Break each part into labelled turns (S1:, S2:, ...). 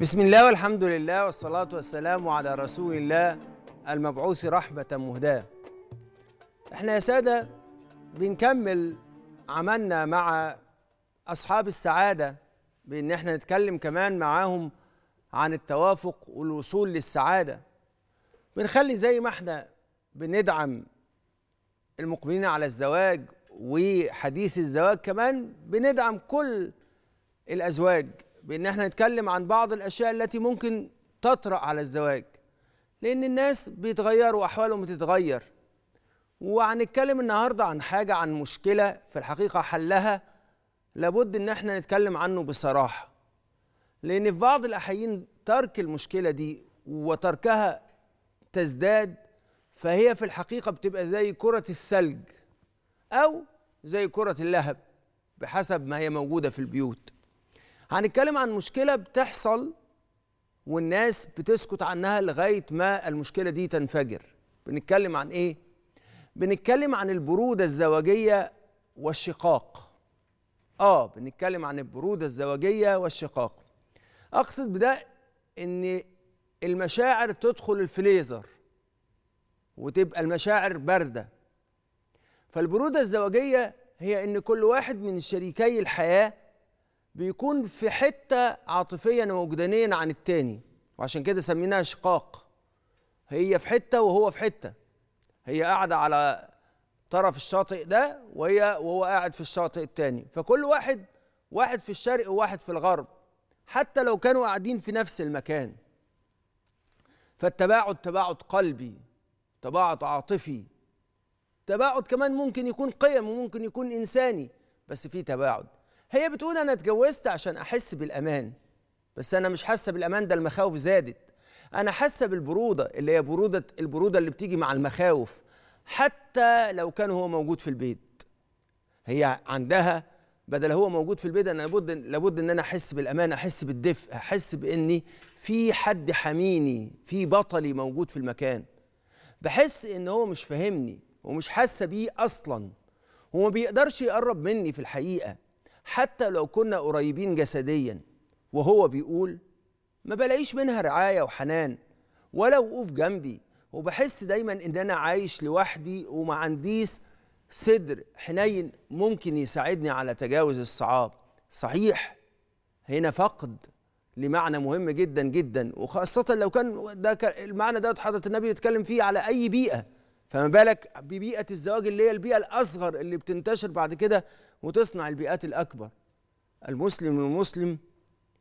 S1: بسم الله والحمد لله والصلاة والسلام على رسول الله المبعوث رحمة مهداة احنا يا سادة بنكمل عملنا مع أصحاب السعادة بإن احنا نتكلم كمان معاهم عن التوافق والوصول للسعادة بنخلي زي ما احنا بندعم المقبلين على الزواج وحديث الزواج كمان بندعم كل الأزواج بان احنا نتكلم عن بعض الاشياء التي ممكن تطرأ على الزواج لان الناس بيتغيروا واحوالهم بتتغير وهنتكلم النهارده عن حاجه عن مشكله في الحقيقه حلها لابد ان احنا نتكلم عنه بصراحه لان في بعض الاحيان ترك المشكله دي وتركها تزداد فهي في الحقيقه بتبقى زي كره الثلج او زي كره اللهب بحسب ما هي موجوده في البيوت هنتكلم عن مشكلة بتحصل والناس بتسكت عنها لغاية ما المشكلة دي تنفجر بنتكلم عن إيه؟ بنتكلم عن البرودة الزواجية والشقاق آه بنتكلم عن البرودة الزواجية والشقاق أقصد بده إن المشاعر تدخل الفليزر وتبقى المشاعر باردة فالبرودة الزواجية هي إن كل واحد من شريكي الحياة بيكون في حتة عاطفيا ووجدانيا عن التاني وعشان كده سميناها شقاق هي في حتة وهو في حتة هي قاعدة على طرف الشاطئ ده وهي وهو قاعد في الشاطئ التاني فكل واحد واحد في الشرق وواحد في الغرب حتى لو كانوا قاعدين في نفس المكان فالتباعد تباعد قلبي تباعد عاطفي تباعد كمان ممكن يكون قيم وممكن يكون انساني بس في تباعد هي بتقول انا اتجوزت عشان احس بالامان بس انا مش حاسه بالامان ده المخاوف زادت انا حاسه بالبروده اللي هي بروده البروده اللي بتيجي مع المخاوف حتى لو كان هو موجود في البيت هي عندها بدل هو موجود في البيت انا لابد لابد ان انا احس بالامان احس بالدفء احس باني في حد حميني في بطلي موجود في المكان بحس ان هو مش فاهمني ومش حاسه بيه اصلا وما بيقدرش يقرب مني في الحقيقه حتى لو كنا قريبين جسديا وهو بيقول ما بلاقيش منها رعاية وحنان ولا وقوف جنبي وبحس دايما ان انا عايش لوحدي وما عنديش صدر حنين ممكن يساعدني على تجاوز الصعاب صحيح هنا فقد لمعنى مهم جدا جدا وخاصة لو كان ده المعنى ده حضرة النبي بيتكلم فيه على أي بيئة فما بالك ببيئة الزواج اللي هي البيئة الأصغر اللي بتنتشر بعد كده وتصنع البيئات الأكبر المسلم المسلم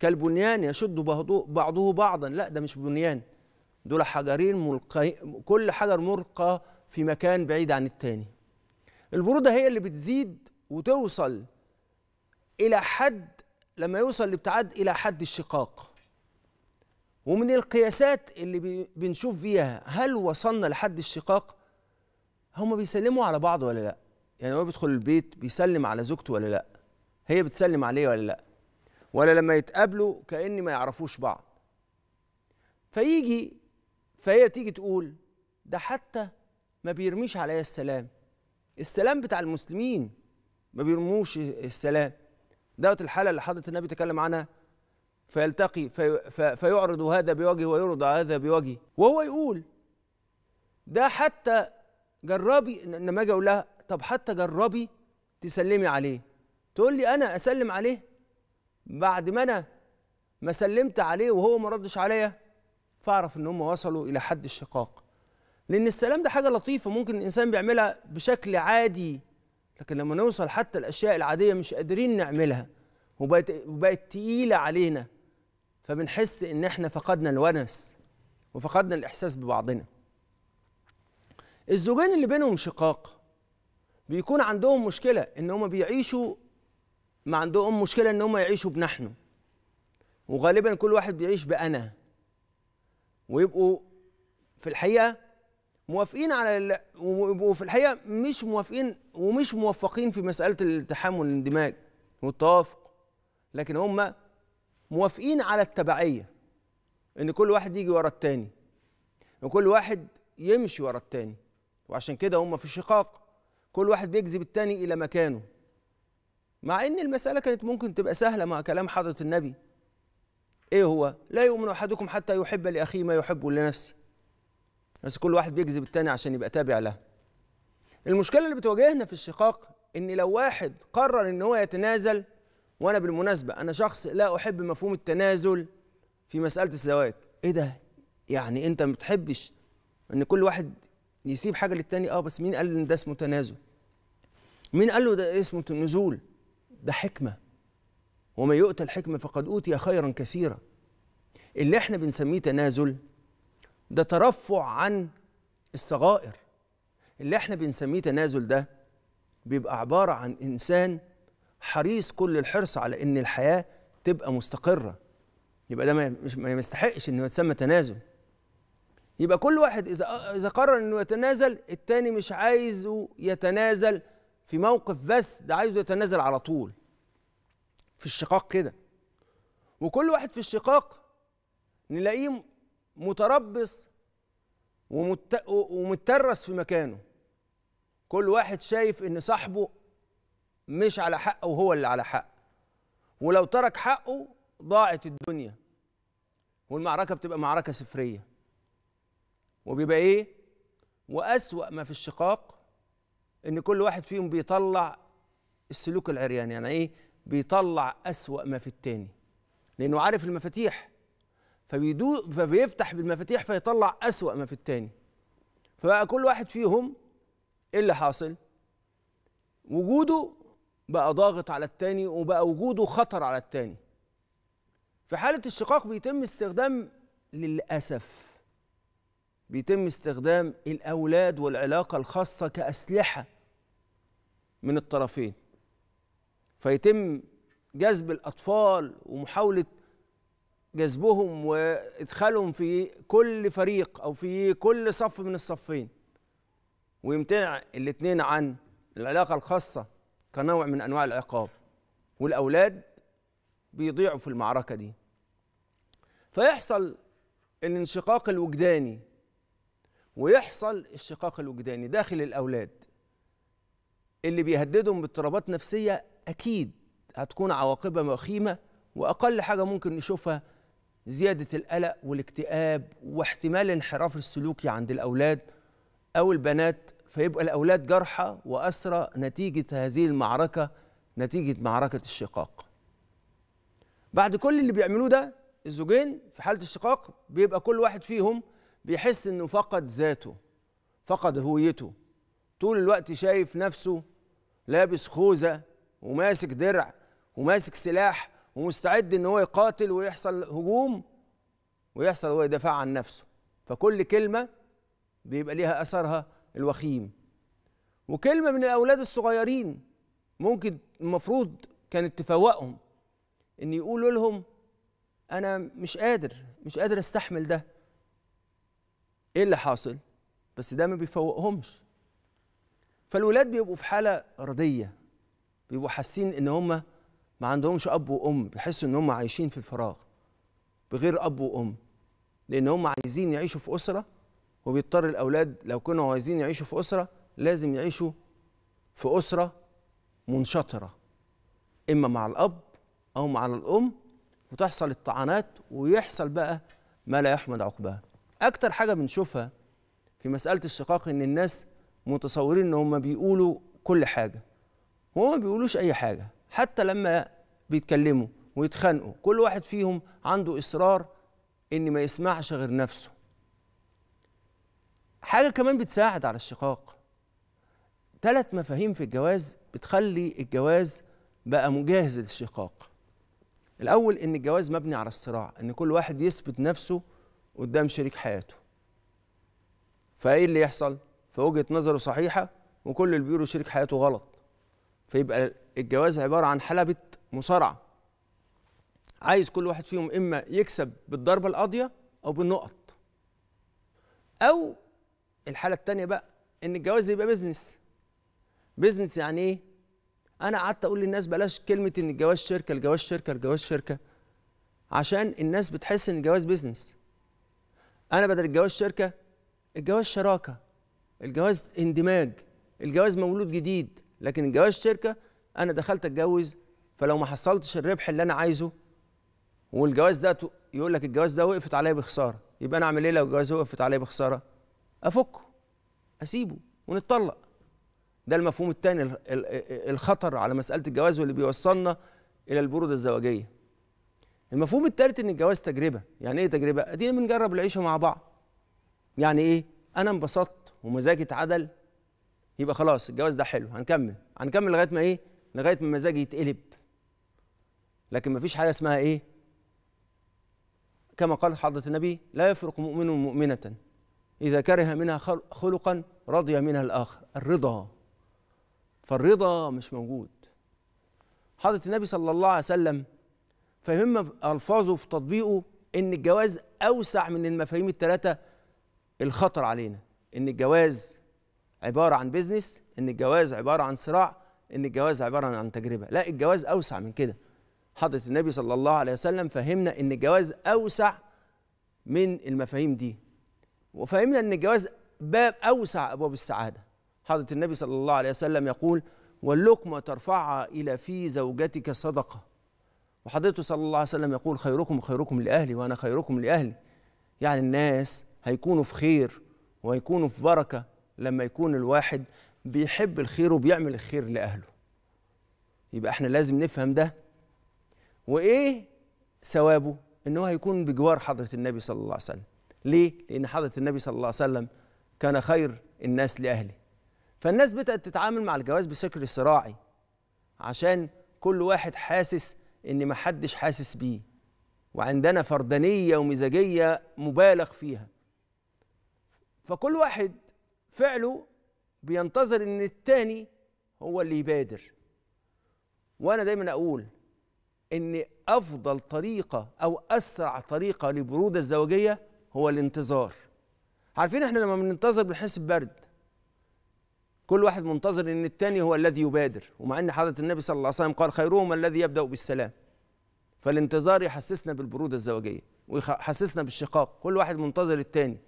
S1: كالبنيان يشد بعضه بعضا لا ده مش بنيان دول حجرين ملقي كل حجر مرقى في مكان بعيد عن التاني البرودة هي اللي بتزيد وتوصل إلى حد لما يوصل الابتعاد إلى حد الشقاق ومن القياسات اللي بنشوف فيها هل وصلنا لحد الشقاق هم بيسلموا على بعض ولا لأ يعني هو بيدخل البيت بيسلم على زوجته ولا لا هي بتسلم عليه ولا لا ولا لما يتقابلوا كأن ما يعرفوش بعض فيجي فهي تيجي تقول ده حتى ما بيرميش عليا السلام السلام بتاع المسلمين ما بيرموش السلام دوت الحالة اللي حضرت النبي تكلم عنها فيلتقي في في فيعرض هذا بوجه ويعرض هذا بوجه وهو يقول ده حتى جربي انما اجي اقول لها طب حتى جربي تسلمي عليه تقول لي انا اسلم عليه بعد ما انا ما سلمت عليه وهو ما ردش عليا فاعرف ان هم وصلوا الى حد الشقاق لان السلام ده حاجه لطيفه ممكن الانسان بيعملها بشكل عادي لكن لما نوصل حتى الاشياء العاديه مش قادرين نعملها وبقت وبقت تقيله علينا فبنحس ان احنا فقدنا الونس وفقدنا الاحساس ببعضنا الزوجين اللي بينهم شقاق بيكون عندهم مشكله ان هم بيعيشوا ما عندهم مشكله ان هم يعيشوا بنحن وغالبا كل واحد بيعيش بانا ويبقوا في الحقيقه موافقين على ال... ويبقوا في الحقيقه مش موافقين ومش موفقين في مساله الالتحام الاندماج والتوافق لكن هم موافقين على التبعيه ان كل واحد يجي ورا التاني وكل واحد يمشي ورا التاني وعشان كده هم في شقاق كل واحد بيجذب التاني إلى مكانه مع إن المسألة كانت ممكن تبقى سهلة مع كلام حضرة النبي إيه هو لا يؤمن أحدكم حتى يحب لأخيه ما يحبه لنفسه بس كل واحد بيجذب التاني عشان يبقى تابع له المشكلة اللي بتواجهنا في الشقاق إن لو واحد قرر إن هو يتنازل وأنا بالمناسبة أنا شخص لا أحب مفهوم التنازل في مسألة الزواج إيه ده يعني أنت ما بتحبش إن كل واحد يسيب حاجه للتاني اه بس مين قال ان ده اسمه تنازل مين قال له ده اسمه النزول؟ ده حكمه وما يؤتى الحكمه فقد اوتي خيرا كثيرا اللي احنا بنسميه تنازل ده ترفع عن الصغائر اللي احنا بنسميه تنازل ده بيبقى عباره عن انسان حريص كل الحرص على ان الحياه تبقى مستقره يبقى ده ما يستحقش ان يتسمى تنازل يبقى كل واحد اذا اذا قرر انه يتنازل التاني مش عايزه يتنازل في موقف بس ده عايزه يتنازل على طول في الشقاق كده وكل واحد في الشقاق نلاقيه متربص ومت... ومترس في مكانه كل واحد شايف ان صاحبه مش على حقه وهو اللي على حق ولو ترك حقه ضاعت الدنيا والمعركه بتبقى معركه سفريه وبيبقى ايه واسوا ما في الشقاق ان كل واحد فيهم بيطلع السلوك العريان يعني ايه بيطلع اسوا ما في التاني لانه عارف المفاتيح فبيدو فبيفتح بالمفاتيح فيطلع اسوا ما في التاني فبقى كل واحد فيهم ايه اللي حاصل وجوده بقى ضاغط على التاني وبقى وجوده خطر على التاني في حالة الشقاق بيتم استخدام للأسف بيتم استخدام الأولاد والعلاقة الخاصة كأسلحة من الطرفين فيتم جذب الأطفال ومحاولة جذبهم وإدخالهم في كل فريق أو في كل صف من الصفين ويمتنع الاثنين عن العلاقة الخاصة كنوع من أنواع العقاب والأولاد بيضيعوا في المعركة دي فيحصل الانشقاق الوجداني ويحصل الشقاق الوجداني داخل الأولاد اللي بيهددهم باضطرابات نفسية أكيد هتكون عواقبها وخيمة وأقل حاجة ممكن نشوفها زيادة القلق والاكتئاب واحتمال انحراف السلوكي عند الأولاد أو البنات فيبقى الأولاد جرحى وأسرى نتيجة هذه المعركة نتيجة معركة الشقاق بعد كل اللي بيعملوه ده الزوجين في حالة الشقاق بيبقى كل واحد فيهم بيحس انه فقد ذاته فقد هويته طول الوقت شايف نفسه لابس خوذه وماسك درع وماسك سلاح ومستعد ان هو يقاتل ويحصل هجوم ويحصل هو يدافع عن نفسه فكل كلمه بيبقى ليها اثرها الوخيم وكلمه من الاولاد الصغيرين ممكن المفروض كانت تفوقهم ان يقولوا لهم انا مش قادر مش قادر استحمل ده ايه اللي حاصل بس ده ما بيفوقهمش فالولاد بيبقوا في حاله رضيه بيبقوا حاسين ان هم ما عندهمش اب وام بيحسوا ان هم عايشين في الفراغ بغير اب وام لان هم عايزين يعيشوا في اسره وبيضطر الاولاد لو كانوا عايزين يعيشوا في اسره لازم يعيشوا في اسره منشطره اما مع الاب او مع الام وتحصل الطعنات ويحصل بقى ما لا يحمد عقباه اكتر حاجه بنشوفها في مساله الشقاق ان الناس متصورين ان هم بيقولوا كل حاجه وهم ما بيقولوش اي حاجه حتى لما بيتكلموا ويتخانقوا كل واحد فيهم عنده اصرار ان ما يسمعش غير نفسه حاجه كمان بتساعد على الشقاق ثلاث مفاهيم في الجواز بتخلي الجواز بقى مجهز للشقاق الاول ان الجواز مبني على الصراع ان كل واحد يثبت نفسه قدام شريك حياته فايه اللي يحصل فوجهه نظره صحيحه وكل اللي بيقوله شريك حياته غلط فيبقى الجواز عباره عن حلبة مصارعه عايز كل واحد فيهم اما يكسب بالضربه القاضيه او بالنقط او الحاله الثانيه بقى ان الجواز يبقى بيزنس بيزنس يعني ايه انا قعدت اقول للناس بلاش كلمه ان الجواز شركه الجواز شركه الجواز شركه عشان الناس بتحس ان الجواز بيزنس انا بدل الجواز شركه الجواز شراكه الجواز اندماج الجواز مولود جديد لكن الجواز شركه انا دخلت اتجوز فلو ما حصلتش الربح اللي انا عايزه والجواز ده يقول لك الجواز ده وقفت عليا بخساره يبقى انا اعمل ايه لو الجواز وقفت عليا بخساره افكه اسيبه ونتطلق ده المفهوم الثاني الخطر على مساله الجواز واللي بيوصلنا الى البروده الزواجيه المفهوم الثالث ان الجواز تجربه يعني ايه تجربه ادينا بنجرب العيشه مع بعض يعني ايه انا انبسطت ومزاجي اتعدل يبقى خلاص الجواز ده حلو هنكمل هنكمل لغايه ما ايه لغايه ما مزاجي يتقلب لكن مفيش حاجه اسمها ايه كما قال حضره النبي لا يفرق مؤمن مؤمنه اذا كره منها خلقا رضي منها الاخر الرضا فالرضا مش موجود حضره النبي صلى الله عليه وسلم فهم الفاظه في تطبيقه ان الجواز اوسع من المفاهيم الثلاثه الخطر علينا ان الجواز عباره عن بيزنس ان الجواز عباره عن صراع ان الجواز عباره عن تجربه لا الجواز اوسع من كده حضره النبي صلى الله عليه وسلم فهمنا ان الجواز اوسع من المفاهيم دي وفهمنا ان الجواز باب اوسع ابواب السعاده حضره النبي صلى الله عليه وسلم يقول واللقمه ترفعها الى في زوجتك صدقه وحضرته صلى الله عليه وسلم يقول خيركم خيركم لأهلي وأنا خيركم لأهلي يعني الناس هيكونوا في خير وهيكونوا في بركة لما يكون الواحد بيحب الخير وبيعمل الخير لأهله يبقى احنا لازم نفهم ده وإيه ثوابه إن هو هيكون بجوار حضرة النبي صلى الله عليه وسلم ليه؟ لأن حضرة النبي صلى الله عليه وسلم كان خير الناس لأهله فالناس بدأت تتعامل مع الجواز بشكل صراعي عشان كل واحد حاسس ان محدش حاسس بيه وعندنا فردانيه ومزاجيه مبالغ فيها فكل واحد فعله بينتظر ان التاني هو اللي يبادر وانا دايما اقول ان افضل طريقه او اسرع طريقه لبروده الزوجيه هو الانتظار عارفين احنا لما بننتظر بنحس ببرد كل واحد منتظر ان الثاني هو الذي يبادر ومع ان حضره النبي صلى الله عليه وسلم قال خيرهم الذي يبدا بالسلام فالانتظار يحسسنا بالبروده الزوجيه ويحسسنا بالشقاق كل واحد منتظر الثاني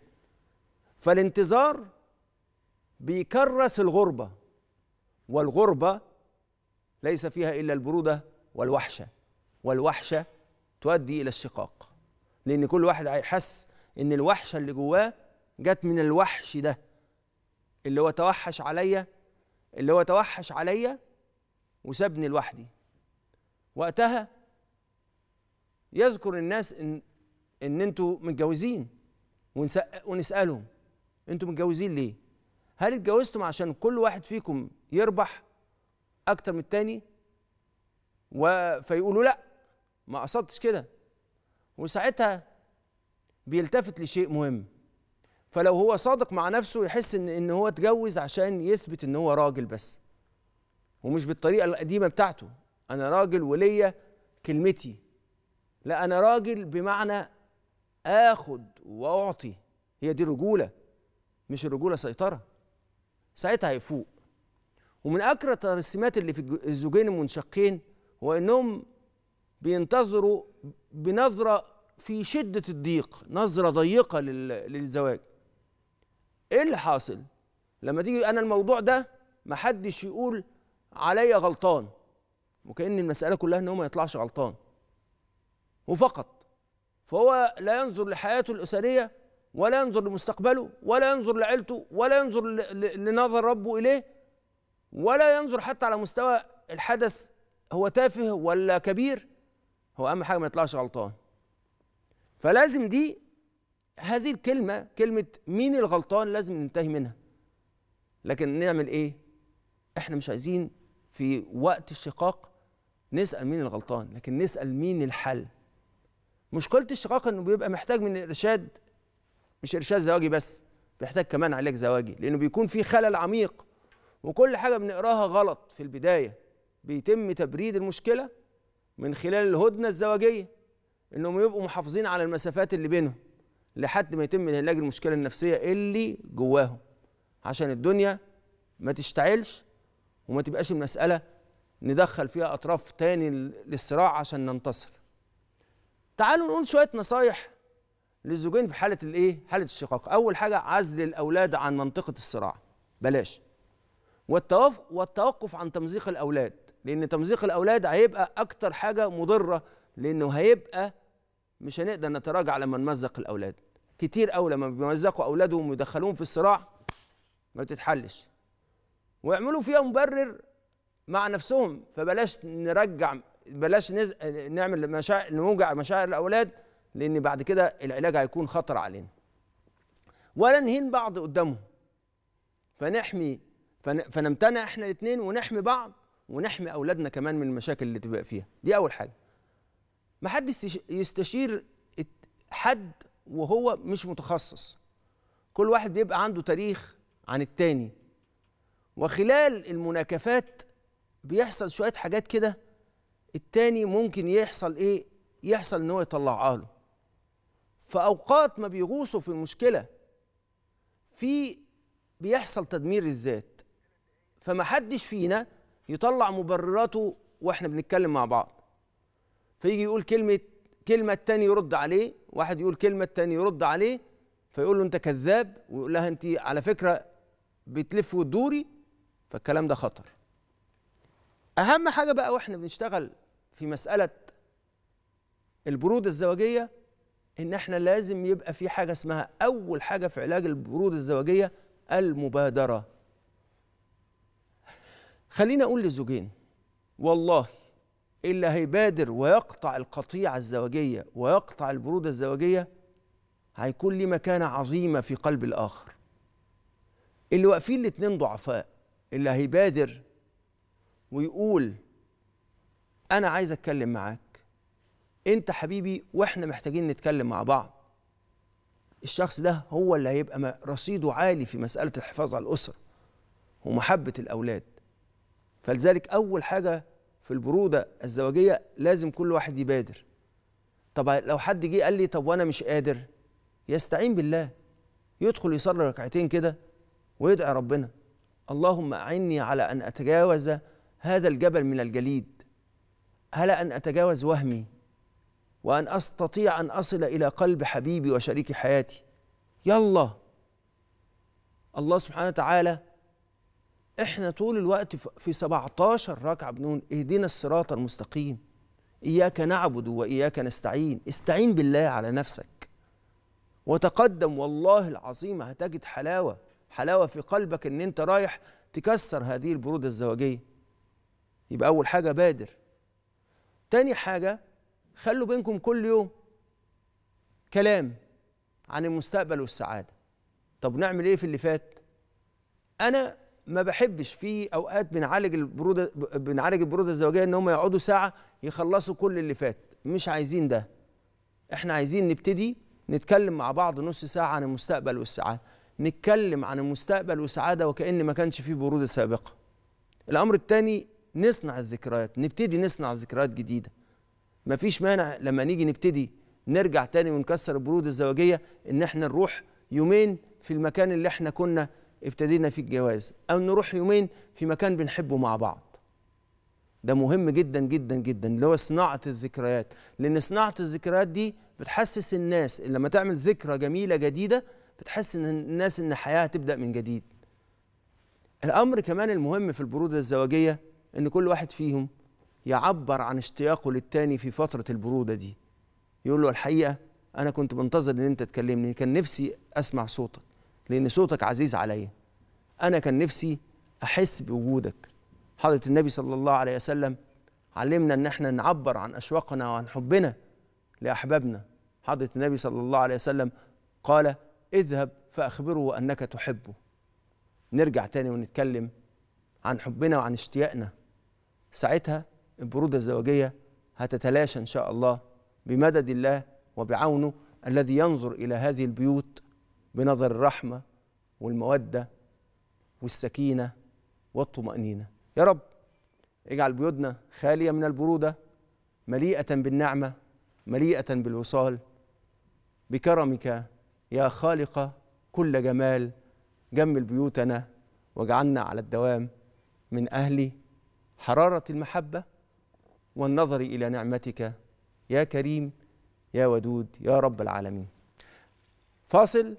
S1: فالانتظار بيكرس الغربه والغربه ليس فيها الا البروده والوحشه والوحشه تؤدي الى الشقاق لان كل واحد هيحس ان الوحشه اللي جواه جت من الوحش ده اللي هو توحش عليا اللي هو توحش عليا وسابني لوحدي وقتها يذكر الناس ان ان انتوا متجوزين ونسالهم انتوا متجوزين ليه هل اتجوزتم عشان كل واحد فيكم يربح اكتر من التاني فيقولوا لا ما قصدتش كده وساعتها بيلتفت لشيء مهم فلو هو صادق مع نفسه يحس ان ان هو اتجوز عشان يثبت ان هو راجل بس ومش بالطريقه القديمه بتاعته انا راجل وليا كلمتي لا انا راجل بمعنى اخد واعطي هي دي رجوله مش الرجوله سيطره ساعتها هيفوق ومن اكره الترسيمات اللي في الزوجين المنشقين هو انهم بينتظروا بنظره في شده الضيق نظره ضيقه للزواج ايه اللي حاصل لما تيجي انا الموضوع ده محدش يقول عليا غلطان وكأن المسألة كلها ان هو ما يطلعش غلطان وفقط فهو لا ينظر لحياته الأسرية ولا ينظر لمستقبله ولا ينظر لعيلته ولا ينظر لنظر ربه إليه ولا ينظر حتى على مستوى الحدث هو تافه ولا كبير هو أهم حاجة ما يطلعش غلطان فلازم دي هذه الكلمة كلمة مين الغلطان لازم ننتهي منها لكن نعمل ايه احنا مش عايزين في وقت الشقاق نسأل مين الغلطان لكن نسأل مين الحل مشكلة الشقاق انه بيبقى محتاج من الارشاد مش ارشاد زواجي بس بيحتاج كمان علاج زواجي لانه بيكون في خلل عميق وكل حاجة بنقراها غلط في البداية بيتم تبريد المشكلة من خلال الهدنة الزواجية انهم يبقوا محافظين على المسافات اللي بينهم لحد ما يتم علاج المشكله النفسيه اللي جواهم عشان الدنيا ما تشتعلش وما تبقاش المساله ندخل فيها اطراف تاني للصراع عشان ننتصر تعالوا نقول شويه نصايح للزوجين في حاله الايه حاله الشقاق اول حاجه عزل الاولاد عن منطقه الصراع بلاش والتوقف والتوقف عن تمزيق الاولاد لان تمزيق الاولاد هيبقى اكتر حاجه مضره لانه هيبقى مش هنقدر نتراجع لما نمزق الاولاد كتير قوي لما بيمزقوا اولادهم ويدخلوهم في الصراع ما بتتحلش ويعملوا فيها مبرر مع نفسهم فبلاش نرجع بلاش نز... نعمل مشاعر نوجع مشاعر الاولاد لان بعد كده العلاج هيكون خطر علينا ولا نهين بعض قدامهم فنحمي فن... فنمتنع احنا الاثنين ونحمي بعض ونحمي اولادنا كمان من المشاكل اللي تبقى فيها دي اول حاجه ما حدش يستشير حد وهو مش متخصص كل واحد بيبقى عنده تاريخ عن التاني وخلال المناكفات بيحصل شويه حاجات كده التاني ممكن يحصل ايه يحصل ان هو يطلعها له فاوقات ما بيغوصوا في المشكله في بيحصل تدمير الذات فمحدش فينا يطلع مبرراته واحنا بنتكلم مع بعض فيجي يقول كلمة كلمة التاني يرد عليه واحد يقول كلمة التاني يرد عليه فيقول له أنت كذاب ويقول لها أنت على فكرة بتلف وتدوري فالكلام ده خطر أهم حاجة بقى وإحنا بنشتغل في مسألة البرودة الزواجية إن إحنا لازم يبقى في حاجة اسمها أول حاجة في علاج البرودة الزواجية المبادرة خليني أقول للزوجين والله اللي هيبادر ويقطع القطيعة الزواجية ويقطع البرودة الزواجية هيكون ليه مكانة عظيمة في قلب الآخر اللي واقفين الاتنين ضعفاء اللي هيبادر ويقول أنا عايز أتكلم معاك أنت حبيبي وإحنا محتاجين نتكلم مع بعض الشخص ده هو اللي هيبقى رصيده عالي في مسألة الحفاظ على الأسرة ومحبة الأولاد فلذلك أول حاجة في البروده الزواجيه لازم كل واحد يبادر طب لو حد جه قال لي طب وانا مش قادر يستعين بالله يدخل يصلي ركعتين كده ويدعي ربنا اللهم اعني على ان اتجاوز هذا الجبل من الجليد هل ان اتجاوز وهمي وان استطيع ان اصل الى قلب حبيبي وشريك حياتي يلا الله سبحانه وتعالى احنا طول الوقت في 17 ركعه بنقول اهدنا الصراط المستقيم اياك نعبد واياك نستعين استعين بالله على نفسك وتقدم والله العظيم هتجد حلاوه حلاوه في قلبك ان انت رايح تكسر هذه البروده الزواجيه يبقى اول حاجه بادر تاني حاجه خلوا بينكم كل يوم كلام عن المستقبل والسعاده طب نعمل ايه في اللي فات انا ما بحبش في اوقات بنعالج البروده بنعالج البروده الزوجيه ان هم يقعدوا ساعه يخلصوا كل اللي فات مش عايزين ده احنا عايزين نبتدي نتكلم مع بعض نص ساعه عن المستقبل والسعاده نتكلم عن المستقبل والسعاده وكأن ما كانش فيه بروده سابقه الامر الثاني نصنع الذكريات نبتدي نصنع ذكريات جديده مفيش مانع لما نيجي نبتدي نرجع تاني ونكسر البرود الزواجيه ان احنا نروح يومين في المكان اللي احنا كنا ابتدينا فيه الجواز او نروح يومين في مكان بنحبه مع بعض ده مهم جدا جدا جدا اللي هو صناعه الذكريات لان صناعه الذكريات دي بتحسس الناس لما تعمل ذكرى جميله جديده بتحس ان الناس ان الحياه هتبدا من جديد الامر كمان المهم في البروده الزواجيه ان كل واحد فيهم يعبر عن اشتياقه للتاني في فتره البروده دي يقول له الحقيقه انا كنت بنتظر ان انت تكلمني كان نفسي اسمع صوتك لأن صوتك عزيز عليا أنا كان نفسي أحس بوجودك حضرة النبي صلى الله عليه وسلم علمنا ان احنا نعبر عن اشواقنا وعن حبنا لاحبابنا حضره النبي صلى الله عليه وسلم قال اذهب فاخبره انك تحبه نرجع تاني ونتكلم عن حبنا وعن اشتياقنا ساعتها البروده الزواجيه هتتلاشى ان شاء الله بمدد الله وبعونه الذي ينظر الى هذه البيوت بنظر الرحمه والموده والسكينه والطمانينه يا رب اجعل بيوتنا خاليه من البروده مليئه بالنعمه مليئه بالوصال بكرمك يا خالق كل جمال جمل بيوتنا واجعلنا على الدوام من اهل حراره المحبه والنظر الى نعمتك يا كريم يا ودود يا رب العالمين فاصل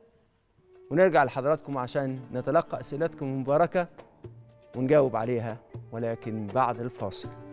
S1: ونرجع لحضراتكم عشان نتلقى أسئلتكم المباركة ونجاوب عليها ولكن بعد الفاصل